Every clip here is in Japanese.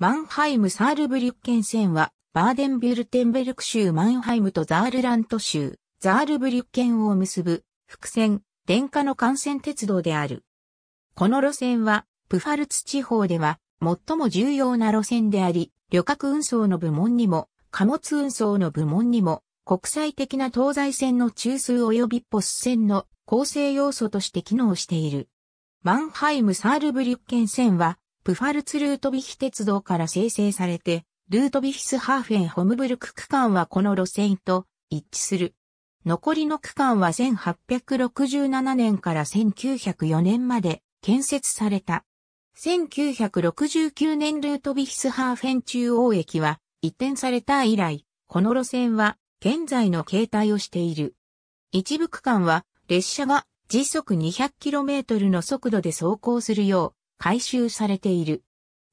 マンハイム・サールブリュッケン線は、バーデンビュルテンベルク州マンハイムとザールラント州、ザールブリュッケンを結ぶ、伏線、電化の幹線鉄道である。この路線は、プファルツ地方では、最も重要な路線であり、旅客運送の部門にも、貨物運送の部門にも、国際的な東西線の中枢及びポス線の構成要素として機能している。マンハイム・サールブリュッケン線は、プファルツルートビヒ鉄道から生成されて、ルートビヒスハーフェンホムブルク区間はこの路線と一致する。残りの区間は1867年から1904年まで建設された。1969年ルートビヒスハーフェン中央駅は移転された以来、この路線は現在の形態をしている。一部区間は列車が時速 200km の速度で走行するよう改修されている。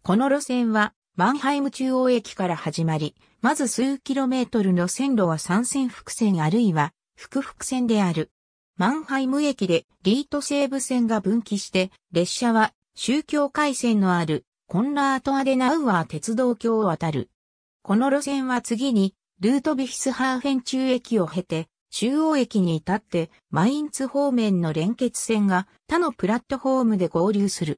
この路線は、マンハイム中央駅から始まり、まず数キロメートルの線路は三線複線あるいは、複複線である。マンハイム駅でリート西部線が分岐して、列車は宗教回線のあるコンラート・アデナウアー鉄道橋を渡る。この路線は次に、ルートビヒスハーフェン中駅を経て、中央駅に至って、マインツ方面の連結線が他のプラットフォームで合流する。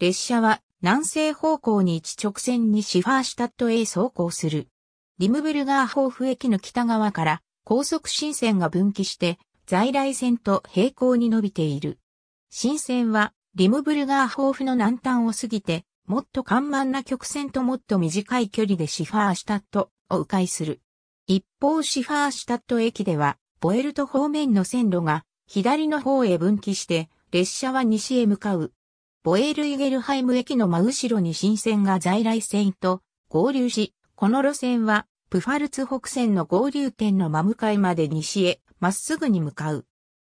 列車は南西方向に一直線にシファーシュタットへ走行する。リムブルガーホーフ駅の北側から高速新線が分岐して在来線と平行に伸びている。新線はリムブルガーホーフの南端を過ぎてもっと緩慢な曲線ともっと短い距離でシファーシュタットを迂回する。一方シファーシュタット駅ではボエルト方面の線路が左の方へ分岐して列車は西へ向かう。ボエール・イゲルハイム駅の真後ろに新線が在来線と合流し、この路線は、プファルツ北線の合流点の真向かいまで西へ、まっすぐに向かう。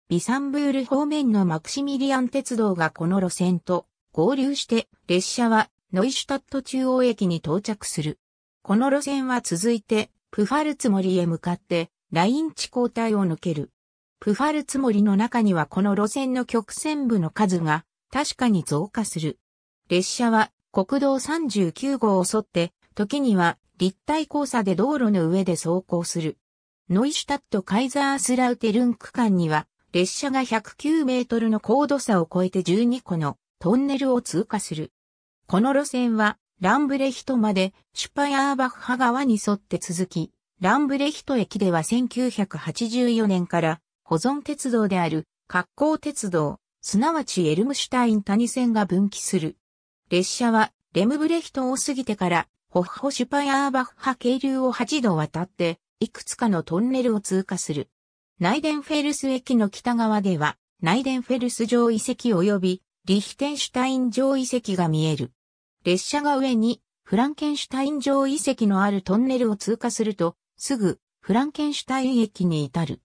ビサンブール方面のマクシミリアン鉄道がこの路線と合流して、列車はノイシュタット中央駅に到着する。この路線は続いて、プファルツ森へ向かって、ライン地交代を抜ける。プファルツ森の中にはこの路線の曲線部の数が確かに増加する。列車は国道39号を沿って、時には立体交差で道路の上で走行する。ノイシュタット・カイザースラウテルン区間には、列車が109メートルの高度差を超えて12個のトンネルを通過する。この路線は、ランブレヒトまでシュパヤーバッハ川に沿って続き、ランブレヒト駅では1984年から保存鉄道である、格好鉄道、すなわちエルムシュタイン谷線が分岐する。列車はレムブレヒトを過ぎてからホッホシュパヤーバッハ渓流を8度渡って、いくつかのトンネルを通過する。ナイデンフェルス駅の北側では、ナイデンフェルス城遺跡及び、リヒテンシュタイン城遺跡が見える。列車が上に、フランケンシュタイン城遺跡のあるトンネルを通過すると、すぐ、フランケンシュタイン駅に至る。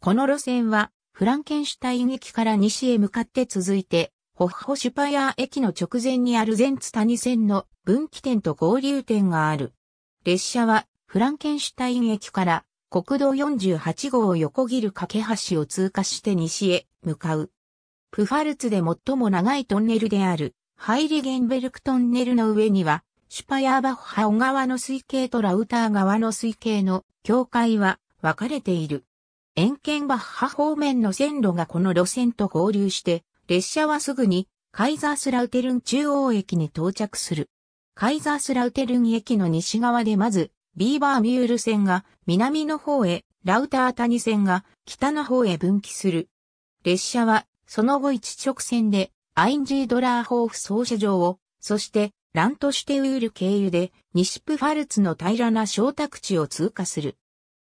この路線は、フランケンシュタイン駅から西へ向かって続いて、ホッホシュパヤー駅の直前にあるゼンツ谷線の分岐点と合流点がある。列車はフランケンシュタイン駅から国道48号を横切る架け橋を通過して西へ向かう。プファルツで最も長いトンネルであるハイリゲンベルクトンネルの上にはシュパヤーバッハ小川の水系とラウター川の水系の境界は分かれている。遠見バッハ方面の線路がこの路線と合流して、列車はすぐにカイザースラウテルン中央駅に到着する。カイザースラウテルン駅の西側でまず、ビーバーミュール線が南の方へ、ラウター谷線が北の方へ分岐する。列車は、その後一直線で、アインジードラーホーフ操車場を、そして、ラントシュテウール経由で、西プファルツの平らな小宅地を通過する。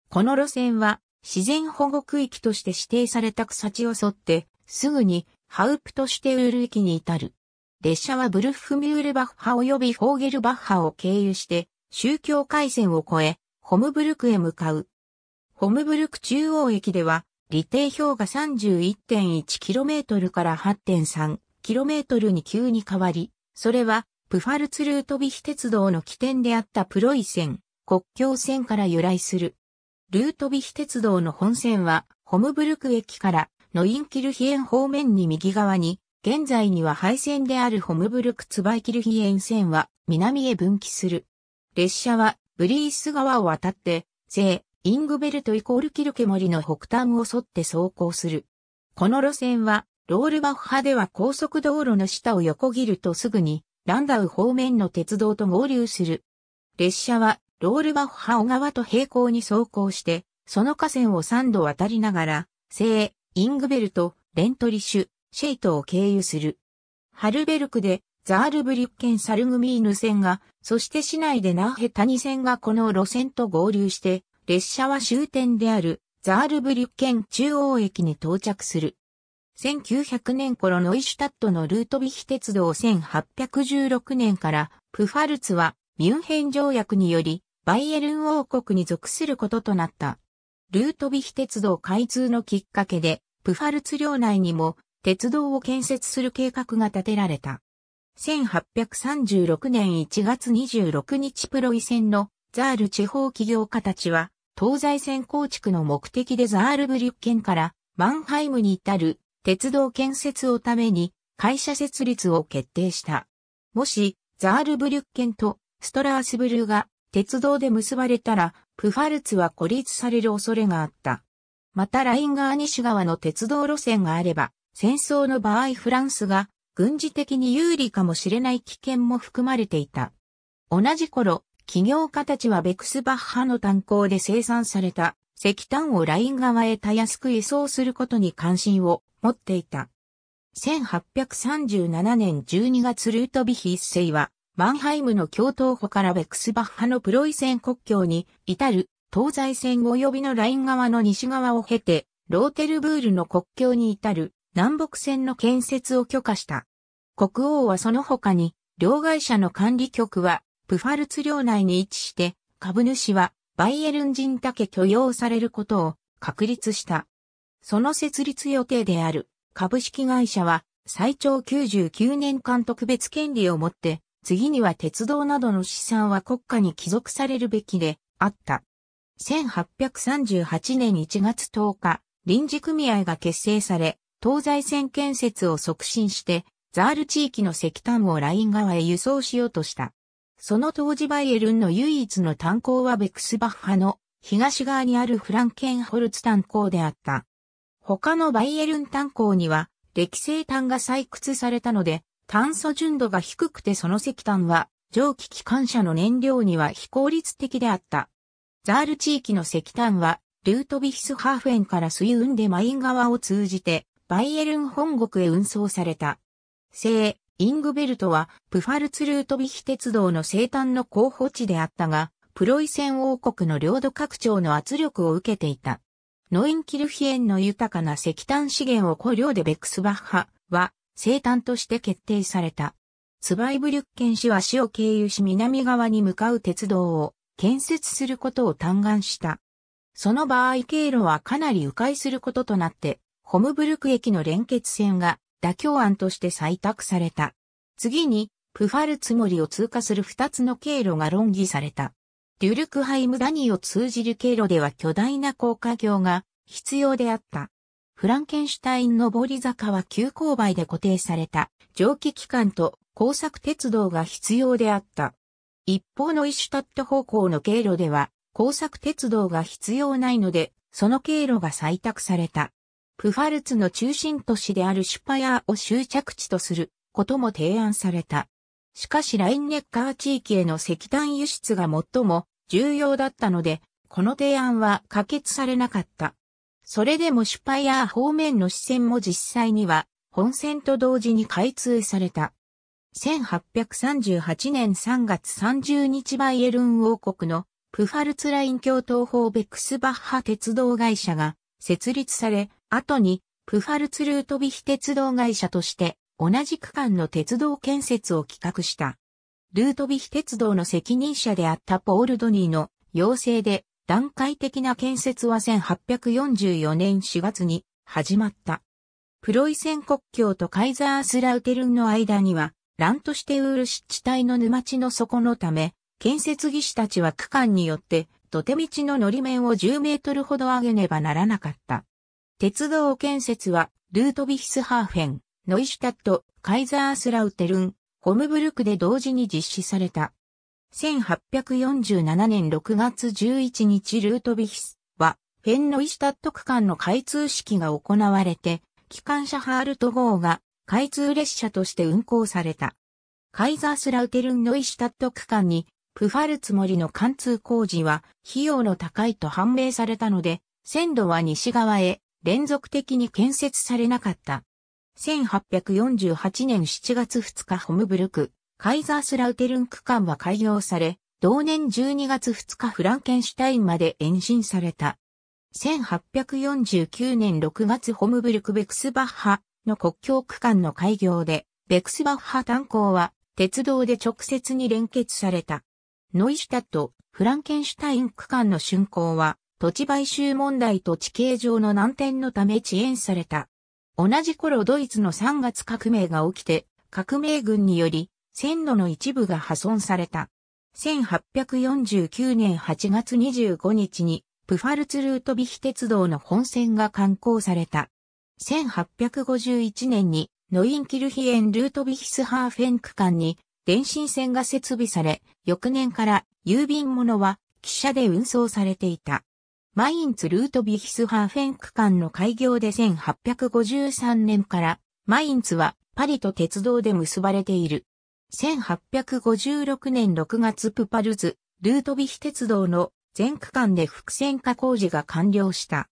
この路線は、自然保護区域として指定された草地を沿って、すぐにハウプトシュテウール駅に至る。列車はブルッフミュールバッハ及びフォーゲルバッハを経由して、宗教回線を越え、ホムブルクへ向かう。ホムブルク中央駅では、離定表が 31.1km から 8.3km に急に変わり、それは、プファルツルートビヒ鉄道の起点であったプロイセン、国境線から由来する。ルートビヒ鉄道の本線は、ホムブルク駅からノインキルヒエン方面に右側に、現在には廃線であるホムブルクツバイキルヒエン線は南へ分岐する。列車はブリース川を渡って、西、イングベルトイコールキルケモリの北端を沿って走行する。この路線は、ロールバッハでは高速道路の下を横切るとすぐに、ランダウ方面の鉄道と合流する。列車はロールバッハ小川と平行に走行して、その河川を3度渡りながら、聖、イングベルト、レントリシュ、シェイトを経由する。ハルベルクで、ザールブリッケン・サルグミーヌ線が、そして市内でナーヘタニ線がこの路線と合流して、列車は終点である、ザールブリッケン中央駅に到着する。1900年頃ノイシュタットのルートビヒ鉄道1816年から、プファルツはミュンヘン条約によりバイエルン王国に属することとなった。ルートビヒ鉄道開通のきっかけで、プファルツ領内にも鉄道を建設する計画が立てられた。1836年1月26日プロイセンのザール地方企業家たちは、東西線構築の目的でザールブリュッケンからマンハイムに至る鉄道建設をために会社設立を決定した。もし、ザールブリュッケンとストラースブルーが鉄道で結ばれたら、プファルツは孤立される恐れがあった。またライン川西側の鉄道路線があれば、戦争の場合フランスが軍事的に有利かもしれない危険も含まれていた。同じ頃、企業家たちはベクスバッハの炭鉱で生産された石炭をライン側へたやすく輸送することに関心を持っていた。1837年12月ルートビヒ一世はマンハイムの共闘歩からベクスバッハのプロイセン国境に至る東西線及びのライン側の西側を経て、ローテルブールの国境に至る南北線の建設を許可した。国王はその他に、両会社の管理局はプファルツ領内に位置して、株主はバイエルン人だけ許容されることを確立した。その設立予定である株式会社は最長99年間特別権利を持って次には鉄道などの資産は国家に帰属されるべきであった。1838年1月10日、臨時組合が結成され、東西線建設を促進して、ザール地域の石炭をライン側へ輸送しようとした。その当時バイエルンの唯一の炭鉱はベクスバッハの東側にあるフランケンホルツ炭鉱であった。他のバイエルン炭鉱には、歴生炭が採掘されたので、炭素純度が低くてその石炭は蒸気機関車の燃料には非効率的であった。ザール地域の石炭はルートビヒスハーフェンから水運でマイン川を通じてバイエルン本国へ運送された。聖、イングベルトはプファルツルートビヒ鉄道の生誕の候補地であったが、プロイセン王国の領土拡張の圧力を受けていた。ノインキルヒエンの豊かな石炭資源を古領でベクスバッハは生誕として決定された。ツバイブリュッケン市は市を経由し南側に向かう鉄道を建設することを嘆願した。その場合経路はかなり迂回することとなって、ホムブルク駅の連結線が妥協案として採択された。次に、プファルツ森を通過する二つの経路が論議された。デュルクハイムダニを通じる経路では巨大な高架橋が必要であった。フランケンシュタイン上り坂は急勾配で固定された蒸気機関と工作鉄道が必要であった。一方のイシュタット方向の経路では工作鉄道が必要ないので、その経路が採択された。プファルツの中心都市であるシュパヤーを終着地とすることも提案された。しかしラインネッカー地域への石炭輸出が最も重要だったので、この提案は可決されなかった。それでもシュパイアー方面の支線も実際には本線と同時に開通された。1838年3月30日バイエルン王国のプファルツライン共東方ベックスバッハ鉄道会社が設立され、後にプファルツルートビヒ鉄道会社として同じ区間の鉄道建設を企画した。ルートビヒ鉄道の責任者であったポール・ドニーの要請で段階的な建設は1844年4月に始まった。プロイセン国境とカイザースラウテルンの間には、ランとしてウール湿地帯の沼地の底のため、建設技師たちは区間によって土手道の乗り面を10メートルほど上げねばならなかった。鉄道建設は、ルートビヒスハーフェン、ノイシュタット、カイザースラウテルン、ホムブルクで同時に実施された。1847年6月11日ルートビヒスは、フェンノイシュタット区間の開通式が行われて、機関車ハールト号が開通列車として運行された。カイザースラウテルンノイシュタット区間に、プファルツ森の貫通工事は費用の高いと判明されたので、線路は西側へ連続的に建設されなかった。1848年7月2日ホムブルク、カイザースラウテルン区間は開業され、同年12月2日フランケンシュタインまで延伸された。1849年6月ホムブルク・ベクスバッハの国境区間の開業で、ベクスバッハ炭鉱は鉄道で直接に連結された。ノイシュタット、フランケンシュタイン区間の竣工は、土地買収問題と地形上の難点のため遅延された。同じ頃ドイツの3月革命が起きて、革命軍により線路の一部が破損された。1849年8月25日に、プファルツルートビヒ鉄道の本線が観光された。1851年に、ノインキルヒエンルートビヒスハーフェン区間に、電信線が設備され、翌年から郵便物は汽車で運送されていた。マインツルートビヒスハーフェン区間の開業で1853年から、マインツはパリと鉄道で結ばれている。1856年6月プパルズ、ルートビヒ鉄道の全区間で伏線化工事が完了した。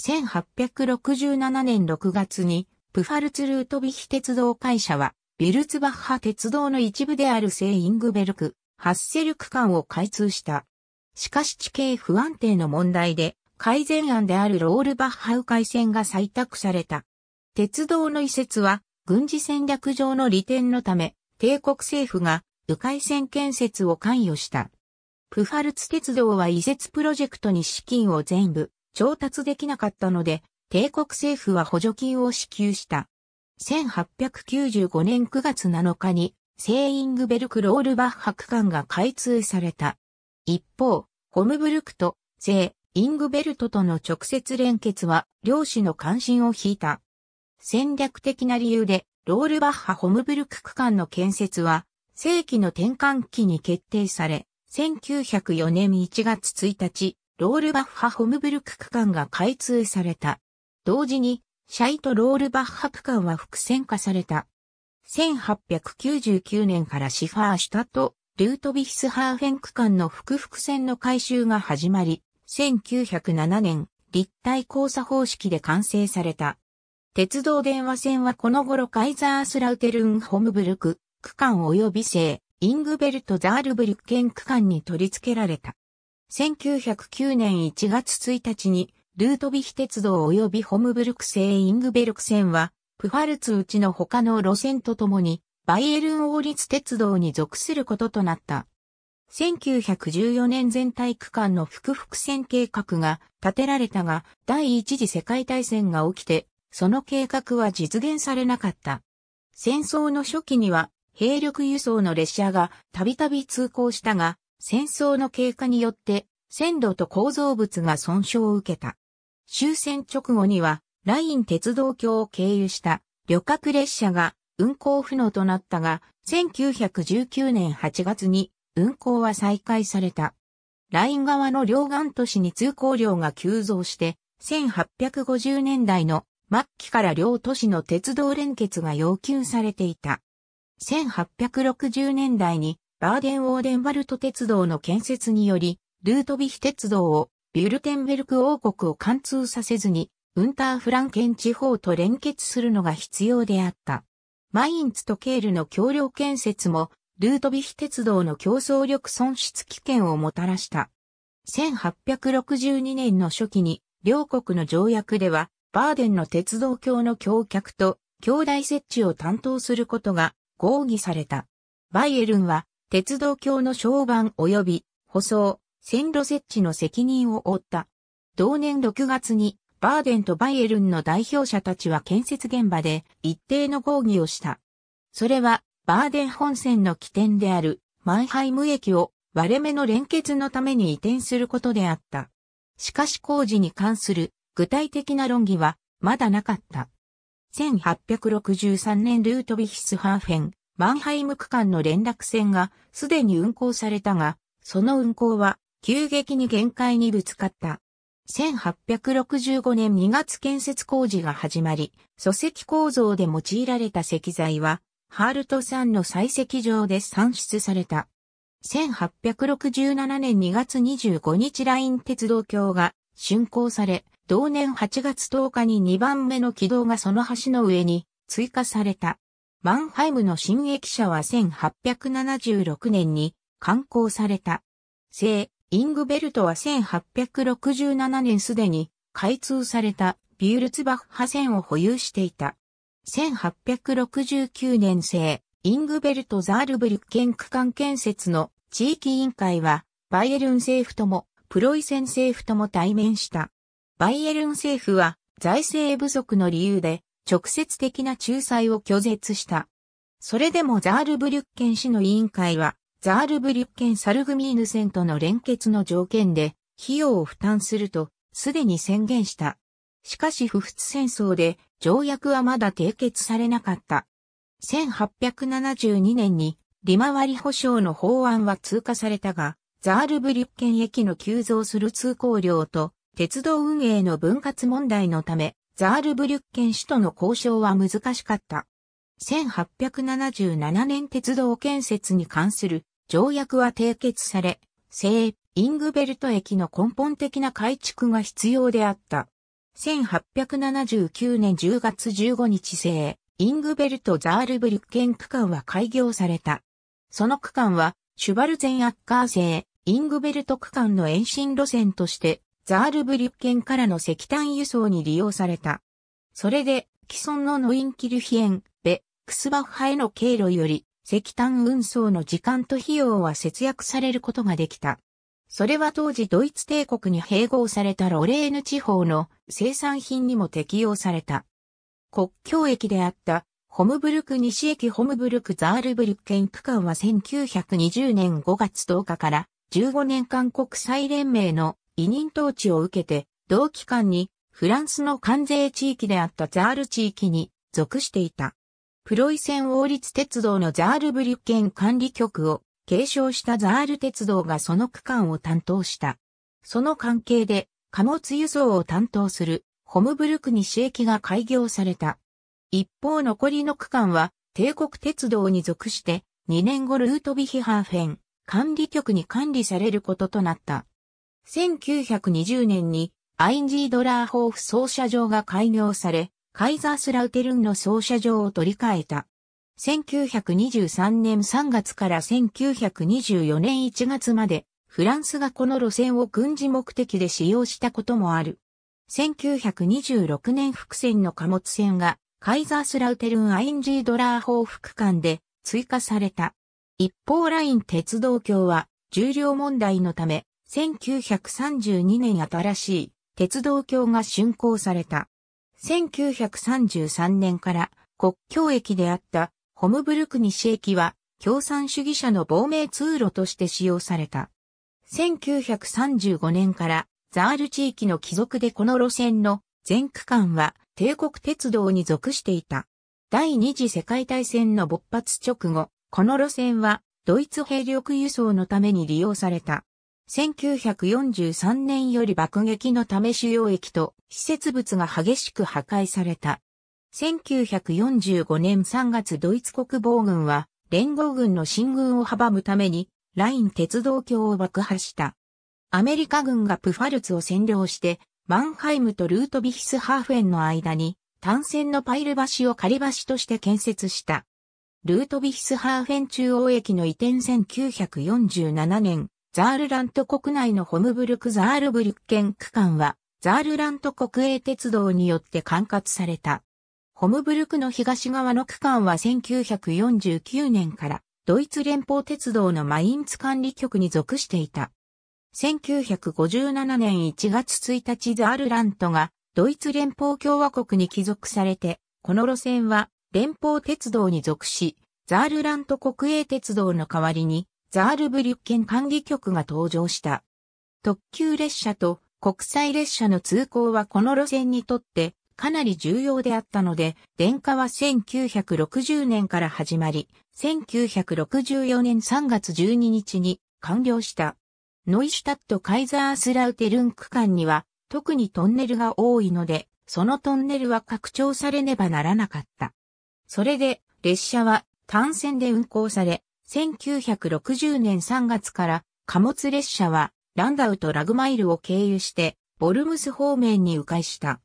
1867年6月に、プファルツルートビヒ鉄道会社は、ビルツバッハ鉄道の一部であるセイングベルク、ハッセル区間を開通した。しかし地形不安定の問題で、改善案であるロールバッハウ海線が採択された。鉄道の移設は、軍事戦略上の利点のため、帝国政府が迂回線建設を関与した。プファルツ鉄道は移設プロジェクトに資金を全部調達できなかったので、帝国政府は補助金を支給した。1895年9月7日に、セーイングベルクロールバッハ区間が開通された。一方、ホムブルクとセーイングベルトとの直接連結は、両市の関心を引いた。戦略的な理由で、ロールバッハ・ホムブルク区間の建設は、世紀の転換期に決定され、1904年1月1日、ロールバッハ・ホムブルク区間が開通された。同時に、シャイト・ロールバッハ区間は複線化された。1899年からシファーシュタとルートビヒスハーフェン区間の複複線の改修が始まり、1907年、立体交差方式で完成された。鉄道電話線はこの頃カイザースラウテルンホムブルク区間及び聖イングベルト・ザールブルク県区間に取り付けられた。1909年1月1日にルートビヒ鉄道及びホムブルク製イングベルク線はプファルツうちの他の路線とともにバイエルン王立鉄道に属することとなった。1914年全体区間の複々線計画が立てられたが、第一次世界大戦が起きて、その計画は実現されなかった。戦争の初期には兵力輸送の列車がたびたび通行したが、戦争の経過によって線路と構造物が損傷を受けた。終戦直後にはライン鉄道橋を経由した旅客列車が運行不能となったが、1919年8月に運行は再開された。ライン側の両岸都市に通行量が急増して、1850年代の末期から両都市の鉄道連結が要求されていた。1860年代にバーデン・オーデンバルト鉄道の建設により、ルートビヒ鉄道をビュルテンベルク王国を貫通させずに、ウンターフランケン地方と連結するのが必要であった。マインツとケールの協力建設も、ルートビヒ鉄道の競争力損失危険をもたらした。1862年の初期に、両国の条約では、バーデンの鉄道橋の橋脚と橋台設置を担当することが合議された。バイエルンは鉄道橋の床板及び舗装、線路設置の責任を負った。同年6月にバーデンとバイエルンの代表者たちは建設現場で一定の合議をした。それはバーデン本線の起点であるマイハイム駅を割れ目の連結のために移転することであった。しかし工事に関する具体的な論議はまだなかった。1863年ルートヴィヒスハーフェン、マンハイム区間の連絡船がすでに運行されたが、その運行は急激に限界にぶつかった。1865年2月建設工事が始まり、礎石構造で用いられた石材は、ハールト山の採石場で産出された。1867年2月25日ライン鉄道橋が竣工され、同年8月10日に2番目の軌道がその橋の上に追加された。マンハイムの新駅舎は1876年に刊行された。聖イングベルトは1867年すでに開通されたビュールツバッハ線を保有していた。1869年生、イングベルト・ザールブリュッケン区間建設の地域委員会は、バイエルン政府とも、プロイセン政府とも対面した。バイエルン政府は財政不足の理由で直接的な仲裁を拒絶した。それでもザールブリュッケン市の委員会は、ザールブリュッケンサルグミーヌ線との連結の条件で、費用を負担すると、すでに宣言した。しかし不仏戦争で、条約はまだ締結されなかった。1872年に、利回り保障の法案は通過されたが、ザールブリュッケン駅の急増する通行量と、鉄道運営の分割問題のため、ザールブリュッケン首との交渉は難しかった。1877年鉄道建設に関する条約は締結され、聖イングベルト駅の根本的な改築が必要であった。1879年10月15日西イングベルト・ザールブリュッケン区間は開業された。その区間は、シュバルゼン・アッカー製、イングベルト区間の延伸路線として、ザールブリュッケンからの石炭輸送に利用された。それで、既存のノインキルヒエン、ベ、クスバッハへの経路より、石炭運送の時間と費用は節約されることができた。それは当時ドイツ帝国に併合されたロレーヌ地方の生産品にも適用された。国境駅であったホムブルク西駅ホムブルクザールブリュッケン区間は1920年5月10日から15年間国際連盟の委任統治を受けて、同期間にフランスの関税地域であったザール地域に属していた。プロイセン王立鉄道のザールブリュッケン管理局を継承したザール鉄道がその区間を担当した。その関係で貨物輸送を担当するホムブルクに市駅が開業された。一方残りの区間は帝国鉄道に属して2年後ルートビヒハーフェン管理局に管理されることとなった。1920年にアインジードラーホーフ操車場が開業され、カイザースラウテルンの操車場を取り替えた。1923年3月から1924年1月まで、フランスがこの路線を軍事目的で使用したこともある。1926年伏線の貨物船が、カイザースラウテルン・アインジードラーホーフ区間で追加された。一方ライン鉄道橋は重量問題のため1932年新しい鉄道橋が竣工された。1933年から国境駅であったホムブルク西駅は共産主義者の亡命通路として使用された。1935年からザール地域の帰属でこの路線の全区間は帝国鉄道に属していた。第二次世界大戦の勃発直後、この路線はドイツ兵力輸送のために利用された。1943年より爆撃のため主要駅と施設物が激しく破壊された。1945年3月ドイツ国防軍は連合軍の進軍を阻むためにライン鉄道橋を爆破した。アメリカ軍がプファルツを占領してマンハイムとルートビヒスハーフェンの間に単線のパイル橋を仮橋として建設した。ルートビヒスハーフェン中央駅の移転1947年ザールラント国内のホムブルクザールブリュッケン区間は、ザールラント国営鉄道によって管轄された。ホムブルクの東側の区間は1949年からドイツ連邦鉄道のマインツ管理局に属していた。1957年1月1日ザールラントがドイツ連邦共和国に帰属されて、この路線は連邦鉄道に属し、ザールラント国営鉄道の代わりにザールブリュッケン管理局が登場した。特急列車と国際列車の通行はこの路線にとってかなり重要であったので、電化は1960年から始まり、1964年3月12日に完了した。ノイシュタット・カイザースラウテルン区間には特にトンネルが多いので、そのトンネルは拡張されねばならなかった。それで列車は単線で運行され、1960年3月から貨物列車はランダウとラグマイルを経由してボルムス方面に迂回した。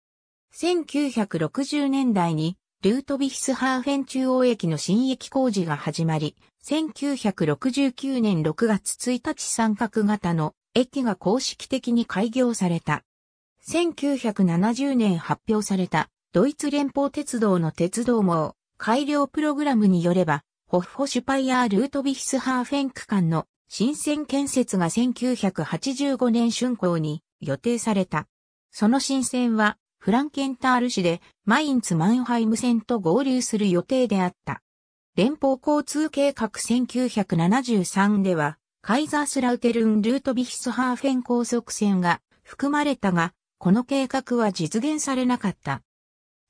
1960年代にルートビヒスハーフェン中央駅の新駅工事が始まり、1969年6月1日三角型の駅が公式的に開業された。1970年発表されたドイツ連邦鉄道の鉄道網改良プログラムによれば、ホッホシュパイアー・ルートヴィヒスハーフェンク間の新線建設が1985年春行に予定された。その新線はフランケンタール市でマインツ・マンハイム線と合流する予定であった。連邦交通計画1973ではカイザースラウテルン・ルートヴィヒスハーフェン高速線が含まれたが、この計画は実現されなかった。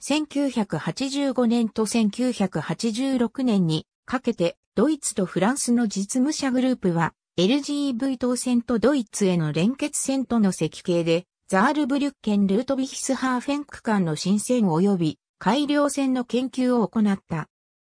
1985年と1986年にかけて、ドイツとフランスの実務者グループは、LGV 当線とドイツへの連結線との設計で、ザールブリュッケン・ルートビヒス・ハーフェン区間の新線及び改良線の研究を行った。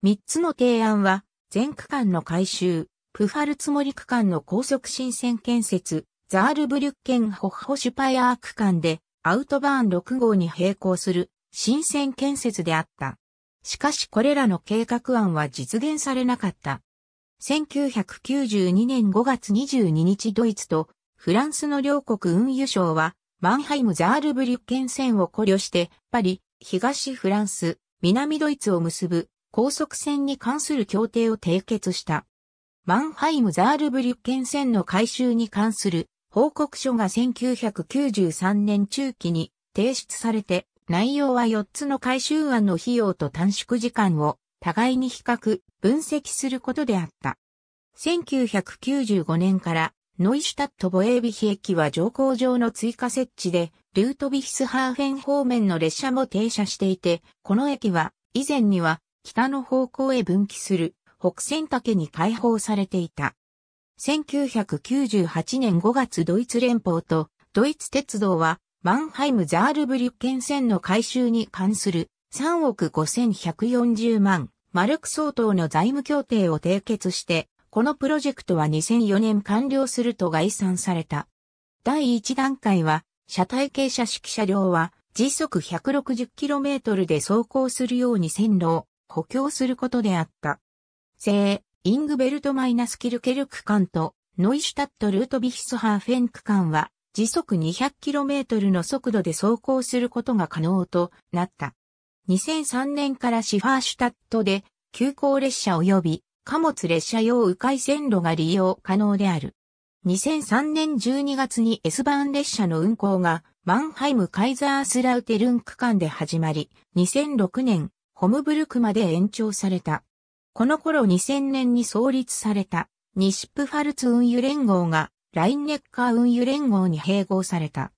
3つの提案は、全区間の改修、プファルツモリ区間の高速新線建設、ザールブリュッケン・ホッホシュパイアー区間で、アウトバーン6号に並行する新線建設であった。しかしこれらの計画案は実現されなかった。1992年5月22日ドイツとフランスの両国運輸省はマンハイム・ザールブリュッケン線を考慮してパリ、東フランス、南ドイツを結ぶ高速線に関する協定を締結した。マンハイム・ザールブリュッケン線の改修に関する報告書が1993年中期に提出されて内容は4つの回収案の費用と短縮時間を互いに比較、分析することであった。1995年からノイシュタットボエービヒ駅は乗降場の追加設置で、ルートビヒスハーフェン方面の列車も停車していて、この駅は以前には北の方向へ分岐する北線けに開放されていた。1998年5月ドイツ連邦とドイツ鉄道はマンハイム・ザールブリュッケン線の改修に関する3億5140万マルク相当の財務協定を締結して、このプロジェクトは2004年完了すると概算された。第1段階は、車体傾斜式車両は時速 160km で走行するように線路を補強することであった。聖、イングベルト・マイナス・キルケル区間とノイシュタット・ルートビヒスハーフェン区間は時速 200km の速度で走行することが可能となった。2003年からシファーシュタットで急行列車及び貨物列車用迂回線路が利用可能である。2003年12月に S ン列車の運行がマンハイム・カイザースラウテルン区間で始まり、2006年ホムブルクまで延長された。この頃2000年に創立された西プファルツ運輸連合がラインネッカー運輸連合に併合された。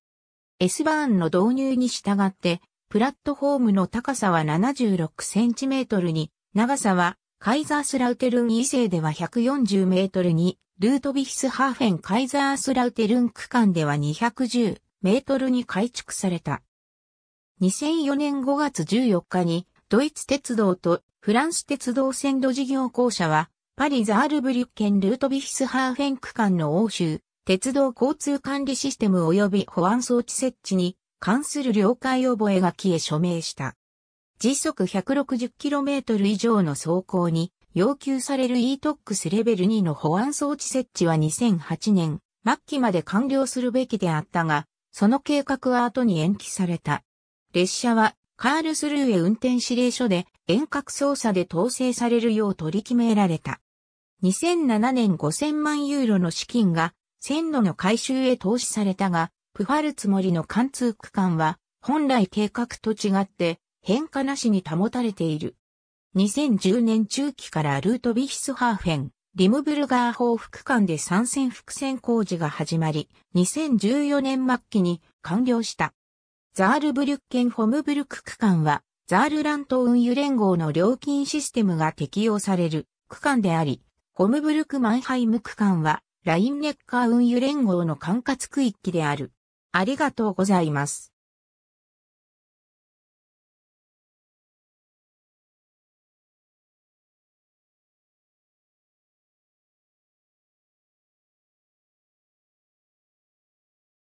S バーンの導入に従って、プラットフォームの高さは7 6トルに、長さはカイザースラウテルン以西では1 4 0ルに、ルートビヒスハーフェンカイザースラウテルン区間では2 1 0ルに改築された。2004年5月14日に、ドイツ鉄道とフランス鉄道線路事業公社は、パリザールブリュッケンルートビヒスハーフェン区間の欧州、鉄道交通管理システム及び保安装置設置に関する了解覚書へ署名した。時速 160km 以上の走行に要求される ETOX レベル2の保安装置設置は2008年末期まで完了するべきであったが、その計画は後に延期された。列車はカールスルーへ運転指令所で遠隔操作で統制されるよう取り決められた。2007年5000万ユーロの資金が線路の改修へ投資されたが、プファルツ森の貫通区間は、本来計画と違って変化なしに保たれている。2010年中期からルートビヒスハーフェン、リムブルガー法区間で参戦伏線工事が始まり、2014年末期に完了した。ザールブリュッケンホムブルク区間は、ザールラント運輸連合の料金システムが適用される区間であり、ホムブルクマンハイム区間は、ラインネッカー運輸連合の管轄区域である。ありがとうございます。